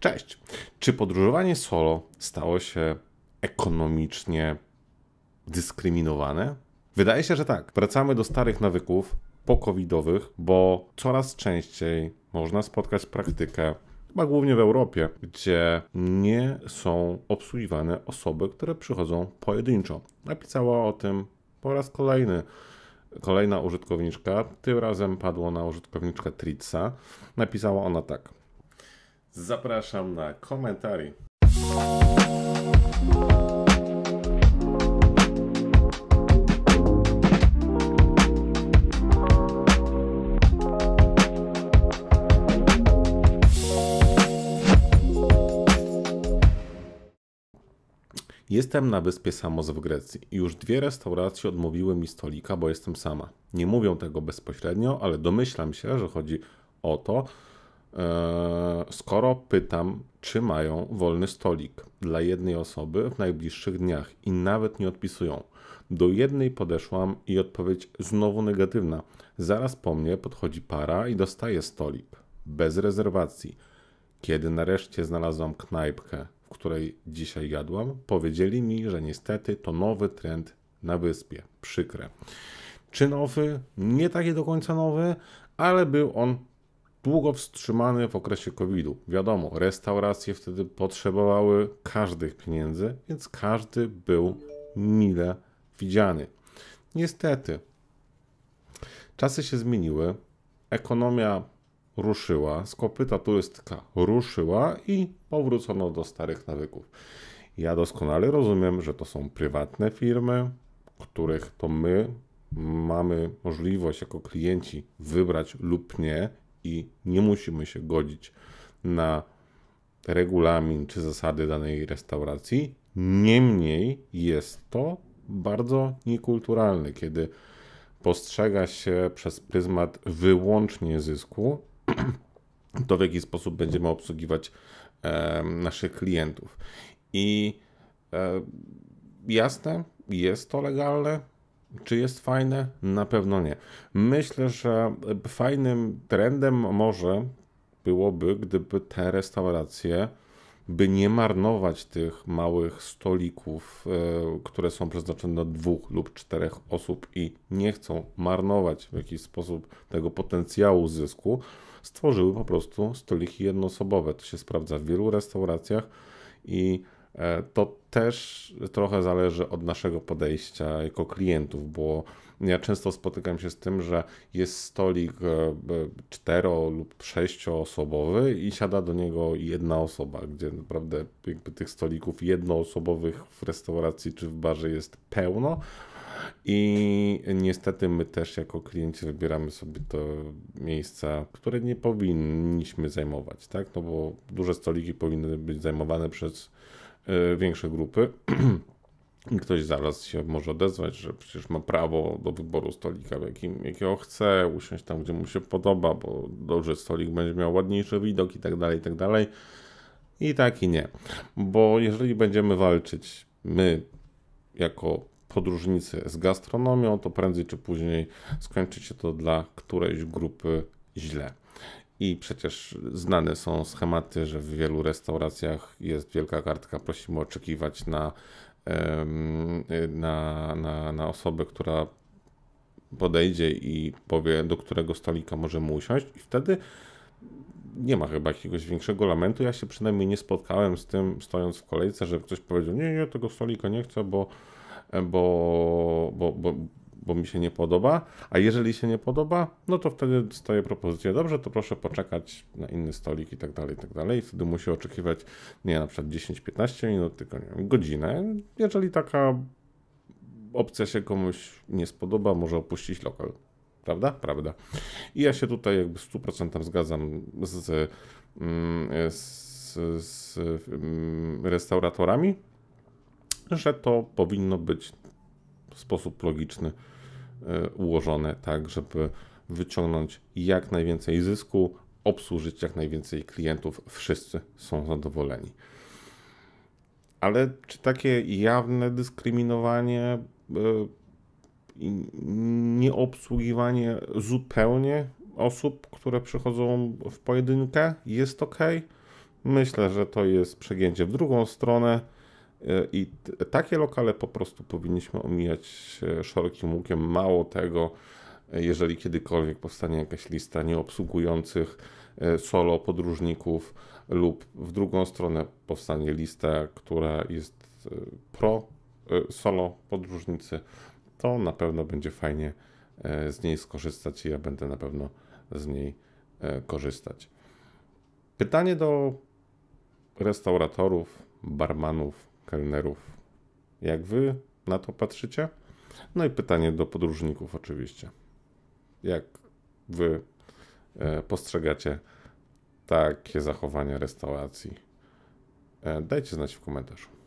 Cześć. Czy podróżowanie solo stało się ekonomicznie dyskryminowane? Wydaje się, że tak. Wracamy do starych nawyków pokowidowych, bo coraz częściej można spotkać praktykę, chyba głównie w Europie, gdzie nie są obsługiwane osoby, które przychodzą pojedynczo. Napisała o tym po raz kolejny kolejna użytkowniczka, tym razem padło na użytkowniczkę Tritsa. Napisała ona tak. Zapraszam na komentarz. Jestem na wyspie Samos w Grecji. Już dwie restauracje odmówiły mi stolika, bo jestem sama. Nie mówią tego bezpośrednio, ale domyślam się, że chodzi o to, E, skoro pytam, czy mają wolny stolik dla jednej osoby w najbliższych dniach i nawet nie odpisują. Do jednej podeszłam i odpowiedź znowu negatywna. Zaraz po mnie podchodzi para i dostaje stolik. Bez rezerwacji. Kiedy nareszcie znalazłam knajpkę, w której dzisiaj jadłam, powiedzieli mi, że niestety to nowy trend na wyspie. Przykre. Czy nowy? Nie taki do końca nowy, ale był on długo wstrzymany w okresie COVID-u. Wiadomo, restauracje wtedy potrzebowały każdych pieniędzy, więc każdy był mile widziany. Niestety, czasy się zmieniły, ekonomia ruszyła, skopyta turystyka ruszyła i powrócono do starych nawyków. Ja doskonale rozumiem, że to są prywatne firmy, których to my mamy możliwość jako klienci wybrać lub nie, i nie musimy się godzić na regulamin czy zasady danej restauracji. Niemniej jest to bardzo niekulturalne, kiedy postrzega się przez pryzmat wyłącznie zysku, to w jaki sposób będziemy obsługiwać e, naszych klientów. I e, jasne, jest to legalne, czy jest fajne? Na pewno nie. Myślę, że fajnym trendem może byłoby, gdyby te restauracje, by nie marnować tych małych stolików, e, które są przeznaczone dla dwóch lub czterech osób i nie chcą marnować w jakiś sposób tego potencjału zysku, stworzyły po prostu stoliki jednoosobowe. To się sprawdza w wielu restauracjach i E, to też trochę zależy od naszego podejścia jako klientów, bo ja często spotykam się z tym, że jest stolik e, cztero lub sześcioosobowy i siada do niego jedna osoba, gdzie naprawdę jakby tych stolików jednoosobowych w restauracji czy w barze jest pełno. I niestety my też jako klienci wybieramy sobie to miejsca, które nie powinniśmy zajmować, tak? No bo duże stoliki powinny być zajmowane przez E, większe grupy. Ktoś zaraz się może odezwać, że przecież ma prawo do wyboru stolika, jakim, jakiego chce, usiąść tam, gdzie mu się podoba, bo duży stolik będzie miał ładniejszy widok i tak dalej, i tak dalej. I tak i nie. Bo jeżeli będziemy walczyć my jako podróżnicy z gastronomią, to prędzej czy później skończy się to dla którejś grupy źle. I przecież znane są schematy, że w wielu restauracjach jest wielka kartka, prosimy oczekiwać na, na, na, na osobę, która podejdzie i powie, do którego stolika możemy usiąść, i wtedy nie ma chyba jakiegoś większego lamentu. Ja się przynajmniej nie spotkałem z tym, stojąc w kolejce, że ktoś powiedział: Nie, nie, tego stolika nie chcę, bo, bo, bo, bo, bo mi się nie podoba, a jeżeli się nie podoba, no to wtedy dostaję propozycję, dobrze, to proszę poczekać na inny stolik i tak dalej, i tak dalej. I wtedy musi oczekiwać, nie na przykład 10-15 minut, tylko nie wiem, godzinę. Jeżeli taka opcja się komuś nie spodoba, może opuścić lokal. Prawda? Prawda. I ja się tutaj jakby 100% zgadzam z, z, mm, z mm, restauratorami, że to powinno być w sposób logiczny E, ułożone tak, żeby wyciągnąć jak najwięcej zysku, obsłużyć jak najwięcej klientów. Wszyscy są zadowoleni. Ale czy takie jawne dyskryminowanie e, i nieobsługiwanie zupełnie osób, które przychodzą w pojedynkę jest ok? Myślę, że to jest przegięcie w drugą stronę E, I takie lokale po prostu powinniśmy omijać e, szerokim łukiem. Mało tego, e, jeżeli kiedykolwiek powstanie jakaś lista nieobsługujących solo podróżników, lub w drugą stronę powstanie lista, która jest pro solo podróżnicy, to na pewno będzie fajnie z niej skorzystać i ja będę na pewno z niej korzystać. Pytanie do restauratorów, barmanów, kelnerów. Jak wy na to patrzycie? No i pytanie do podróżników oczywiście. Jak wy e, postrzegacie takie zachowania restauracji? E, dajcie znać w komentarzu.